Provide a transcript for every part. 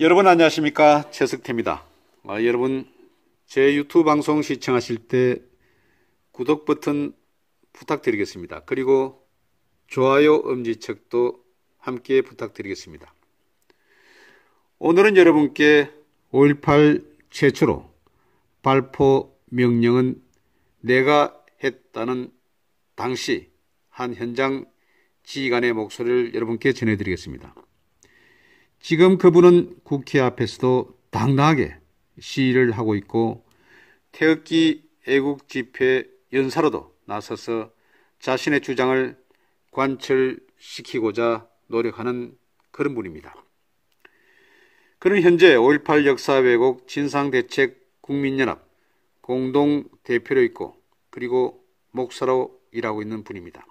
여러분 안녕하십니까 최석태입니다. 아, 여러분 제 유튜브 방송 시청하실 때 구독 버튼 부탁드리겠습니다. 그리고 좋아요 엄지척도 함께 부탁드리겠습니다. 오늘은 여러분께 5.18 최초로 발포 명령은 내가 했다는 당시 한 현장 지휘관의 목소리를 여러분께 전해드리겠습니다. 지금 그분은 국회 앞에서도 당당하게 시위를 하고 있고 태극기 애국 집회 연사로도 나서서 자신의 주장을 관철시키고자 노력하는 그런 분입니다. 그는 현재 5.18 역사 왜곡 진상대책 국민연합 공동 대표로 있고 그리고 목사로 일하고 있는 분입니다.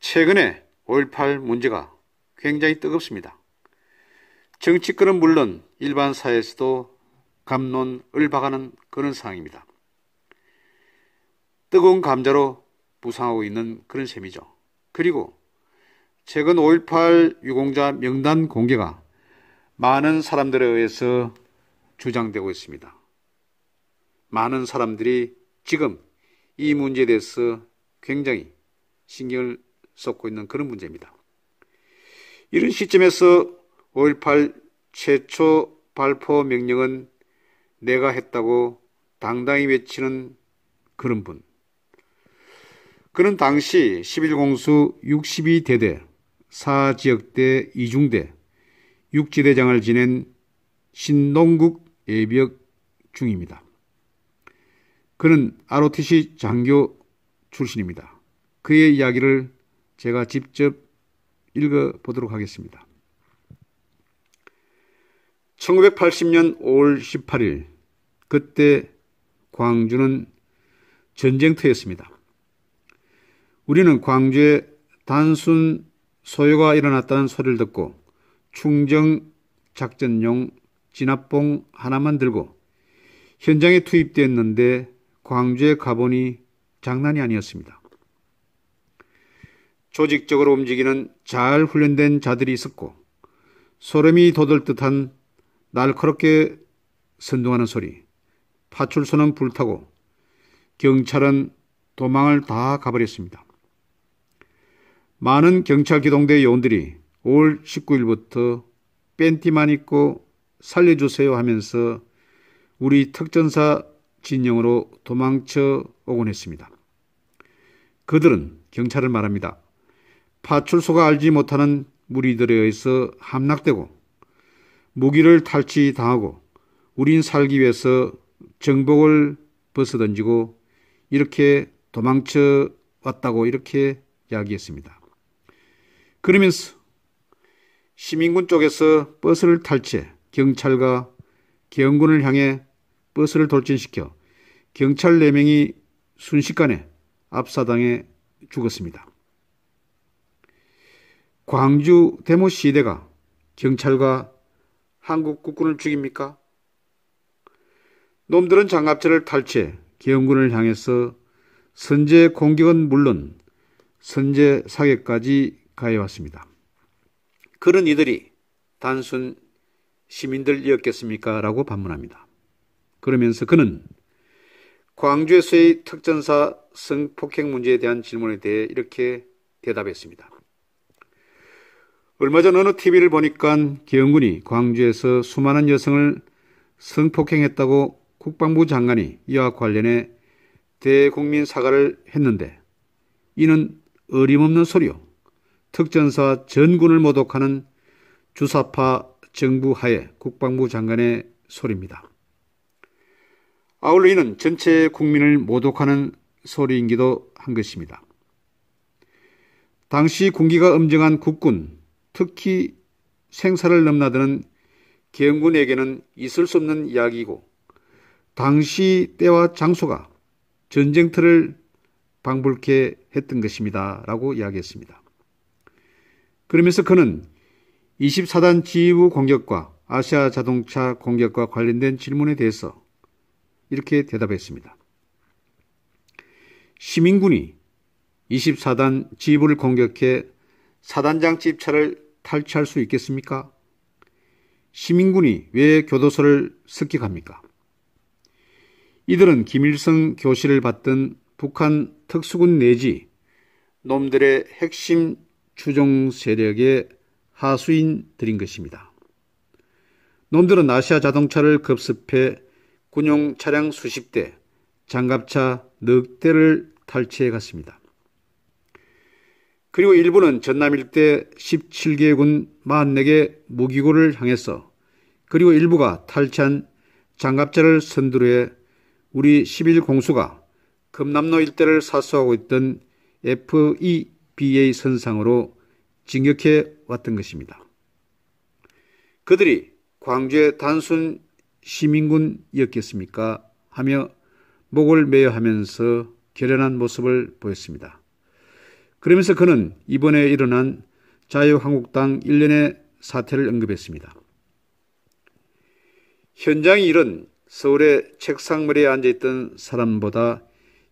최근에 5.18 문제가 굉장히 뜨겁습니다. 정치권은 물론 일반 사회에서도 감론을박하는 그런 상황입니다. 뜨거운 감자로 부상하고 있는 그런 셈이죠. 그리고 최근 5.18 유공자 명단 공개가 많은 사람들에 의해서 주장되고 있습니다. 많은 사람들이 지금 이 문제에 대해서 굉장히 신경을 쏟고 있는 그런 문제입니다. 이런 시점에서 5.18 최초 발포 명령은 내가 했다고 당당히 외치는 그런 분. 그는 당시 11공수 62대대, 4지역대 2중대, 6지대장을 지낸 신동국 예비역 중입니다. 그는 ROTC 장교 출신입니다. 그의 이야기를 제가 직접 읽어 보도록 하겠습니다. 1980년 5월 18일 그때 광주는 전쟁터였습니다. 우리는 광주에 단순 소요가 일어났다는 소리를 듣고 충정 작전용 진압봉 하나만 들고 현장에 투입되었는데 광주에 가보니 장난이 아니었습니다. 조직적으로 움직이는 잘 훈련된 자들이 있었고 소름이 돋을 듯한 날카롭게 선동하는 소리, 파출소는 불타고 경찰은 도망을 다 가버렸습니다. 많은 경찰 기동대 요원들이 5월 19일부터 뺀티만 입고 살려주세요 하면서 우리 특전사 진영으로 도망쳐 오곤 했습니다. 그들은 경찰을 말합니다. 파출소가 알지 못하는 무리들에 의해서 함락되고 무기를 탈취당하고 우린 살기 위해서 정복을 벗어던지고 이렇게 도망쳐 왔다고 이렇게 이야기했습니다. 그러면서 시민군 쪽에서 버스를 탈취해 경찰과 경군을 향해 버스를 돌진시켜 경찰 4명이 순식간에 압사당해 죽었습니다. 광주 데모 시대가 경찰과 한국 국군을 죽입니까? 놈들은 장갑차를 탈취해 기영군을 향해서 선제 공격은 물론 선제 사격까지 가해왔습니다. 그런 이들이 단순 시민들이었겠습니까? 라고 반문합니다. 그러면서 그는 광주에서의 특전사 성폭행 문제에 대한 질문에 대해 이렇게 대답했습니다. 얼마 전 어느 TV를 보니까 기영군이 광주에서 수많은 여성을 성폭행했다고 국방부 장관이 이와 관련해 대국민 사과를 했는데 이는 어림없는 소리요. 특전사 전군을 모독하는 주사파 정부 하에 국방부 장관의 소리입니다. 아울러 이는 전체 국민을 모독하는 소리인기도 한 것입니다. 당시 군기가 엄정한 국군 특히 생사를 넘나드는 계엄군에게는 있을 수 없는 이야기이고 당시 때와 장소가 전쟁터를 방불케 했던 것입니다. 라고 이야기했습니다. 그러면서 그는 24단 지휘부 공격과 아시아 자동차 공격과 관련된 질문에 대해서 이렇게 대답했습니다. 시민군이 24단 지휘부를 공격해 사단장 집차를 탈취할 수 있겠습니까? 시민군이 왜 교도소를 습격합니까? 이들은 김일성 교실을 받던 북한 특수군 내지 놈들의 핵심 추종 세력의 하수인들인 것입니다. 놈들은 아시아 자동차를 급습해 군용 차량 수십 대, 장갑차 넉 대를 탈취해 갔습니다. 그리고 일본은 전남 일대 17개 군 44개 무기고를 향해서 그리고 일부가 탈취한 장갑차를 선두로해 우리 11공수가 금남로 일대를 사수하고 있던 FEBA 선상으로 진격해 왔던 것입니다. 그들이 광주의 단순 시민군이었겠습니까? 하며 목을 메여 하면서 결연한 모습을 보였습니다. 그러면서 그는 이번에 일어난 자유한국당 일련의 사태를 언급했습니다. 현장 일은 서울의 책상머리에 앉아있던 사람보다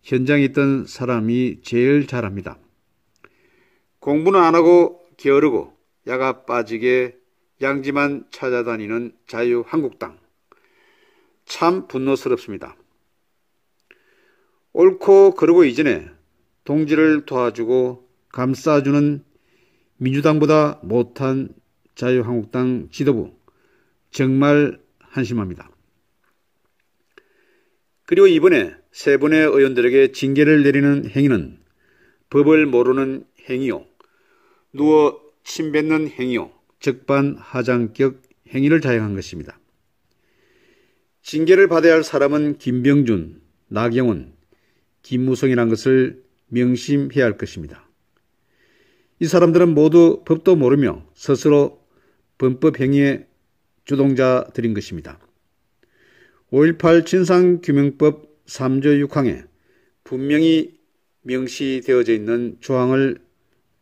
현장에 있던 사람이 제일 잘합니다. 공부는 안 하고 게으르고 야가 빠지게 양지만 찾아다니는 자유한국당. 참 분노스럽습니다. 옳고 그러고 이전에 동지를 도와주고 감싸주는 민주당보다 못한 자유한국당 지도부 정말 한심합니다. 그리고 이번에 세 분의 의원들에게 징계를 내리는 행위는 법을 모르는 행위요, 누워 침뱉는 행위요, 적반하장격 행위를 자행한 것입니다. 징계를 받아야 할 사람은 김병준, 나경원, 김무성이란 것을 명심해야 할 것입니다. 이 사람들은 모두 법도 모르며 스스로 범법 행위의 주동자들인 것입니다. 5.18 진상규명법 3조 6항에 분명히 명시되어져 있는 조항을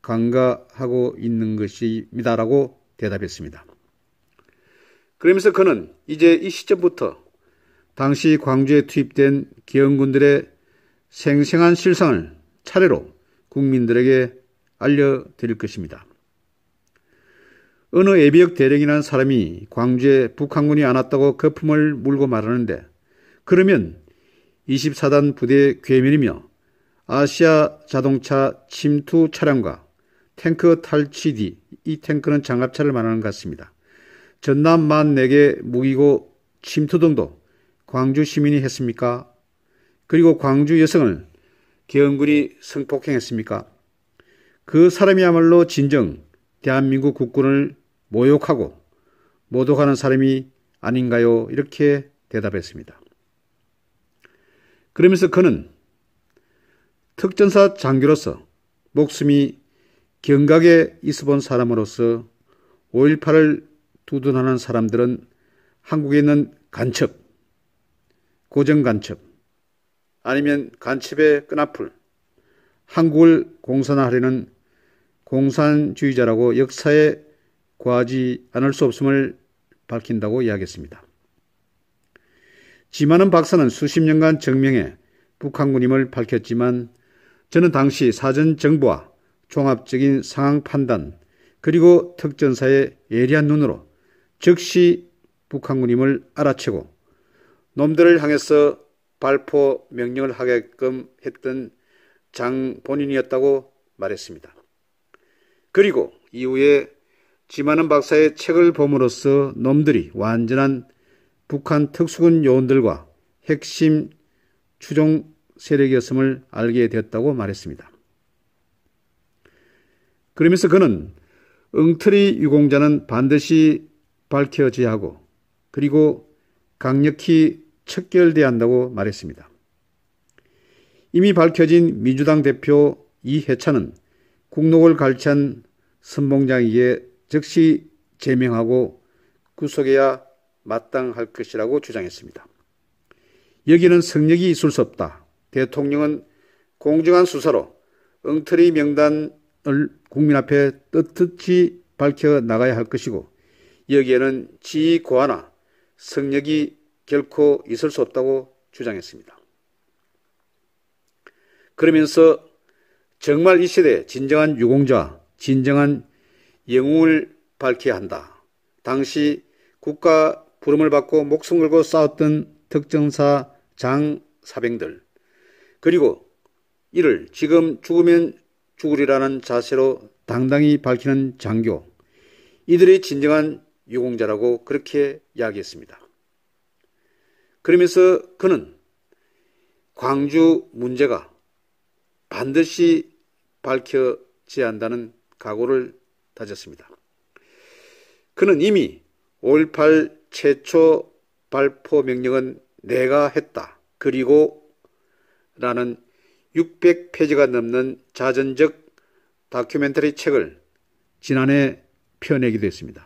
강가하고 있는 것입니다라고 대답했습니다. 그러면서 그는 이제 이 시점부터 당시 광주에 투입된 기영군들의 생생한 실상을 차례로 국민들에게 알려드릴 것입니다. 어느 예비역 대령이라는 사람이 광주에 북한군이 안 왔다고 거품을 물고 말하는데 그러면 24단 부대 괴멸이며 아시아 자동차 침투 차량과 탱크 탈취 디이 탱크는 장갑차를 말하는 것 같습니다. 전남 만 4개 무기고 침투 등도 광주 시민이 했습니까? 그리고 광주 여성을 계엄군이 성폭행했습니까? 그 사람이야말로 진정 대한민국 국군을 모욕하고 모독하는 사람이 아닌가요? 이렇게 대답했습니다. 그러면서 그는 특전사 장교로서 목숨이 경각에 있어 본 사람으로서 5.18을 두둔하는 사람들은 한국에 있는 간첩, 고정 간첩, 아니면 간첩의 끈앞을 한국을 공산화하려는 공산주의자라고 역사에 구하지 않을 수 없음을 밝힌다고 이야기했습니다. 지만은 박사는 수십 년간 증명해 북한군임을 밝혔지만 저는 당시 사전 정보와 종합적인 상황 판단 그리고 특전사의 예리한 눈으로 즉시 북한군임을 알아채고 놈들을 향해서 발포 명령을 하게끔 했던 장 본인이었다고 말했습니다. 그리고 이후에 지만은 박사의 책을 봄으로써 놈들이 완전한 북한 특수군 요원들과 핵심 추종 세력이었음을 알게 되었다고 말했습니다. 그러면서 그는 응틀이 유공자는 반드시 밝혀져야 하고 그리고 강력히 척결돼야 한다고 말했습니다. 이미 밝혀진 민주당 대표 이해찬은 국록을 갈취한 선봉장에게 즉시 제명하고 구속해야 마땅할 것이라고 주장했습니다. 여기는 성력이 있을 수 없다. 대통령은 공정한 수사로 엉터리 명단을 국민 앞에 뜻뜻이 밝혀 나가야 할 것이고 여기에는 지위 고하나 성력이 결코 있을 수 없다고 주장했습니다. 그러면서 정말 이 시대 진정한 유공자, 진정한 영웅을 밝혀야 한다. 당시 국가 부름을 받고 목숨 걸고 싸웠던 특정사 장 사병들 그리고 이를 지금 죽으면 죽으리라는 자세로 당당히 밝히는 장교 이들이 진정한 유공자라고 그렇게 이야기했습니다. 그러면서 그는 광주 문제가 반드시 밝혀져야 한다는 각오를 다졌습니다. 그는 이미 5.18 최초 발포 명령은 내가 했다. 그리고 라는 600페이지가 넘는 자전적 다큐멘터리 책을 지난해 펴내기도 했습니다.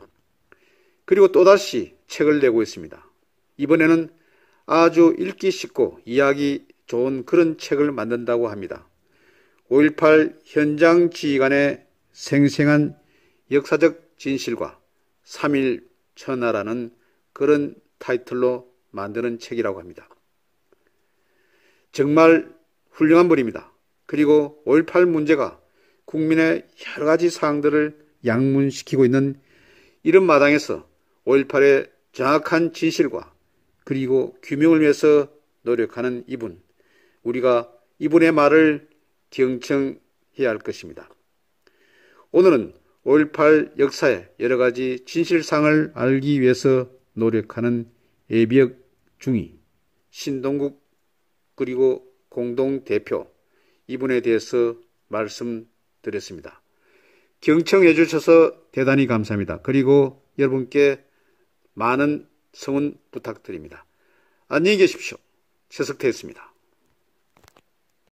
그리고 또다시 책을 내고 있습니다. 이번에는 아주 읽기 쉽고 이야기 좋은 그런 책을 만든다고 합니다. 5.18 현장 지휘관의 생생한 역사적 진실과 3일 천하라는 그런 타이틀로 만드는 책이라고 합니다. 정말 훌륭한 분입니다. 그리고 5.18 문제가 국민의 여러 가지 사항들을 양문시키고 있는 이런 마당에서 5.18의 정확한 진실과 그리고 규명을 위해서 노력하는 이분, 우리가 이분의 말을 경청해야 할 것입니다. 오늘은 5.18 역사의 여러 가지 진실상을 알기 위해서 노력하는 예비역 중위, 신동국 그리고 공동대표 이분에 대해서 말씀드렸습니다. 경청해 주셔서 대단히 감사합니다. 그리고 여러분께 많은 성원 부탁드립니다. 안녕히 계십시오. 최석태였습니다.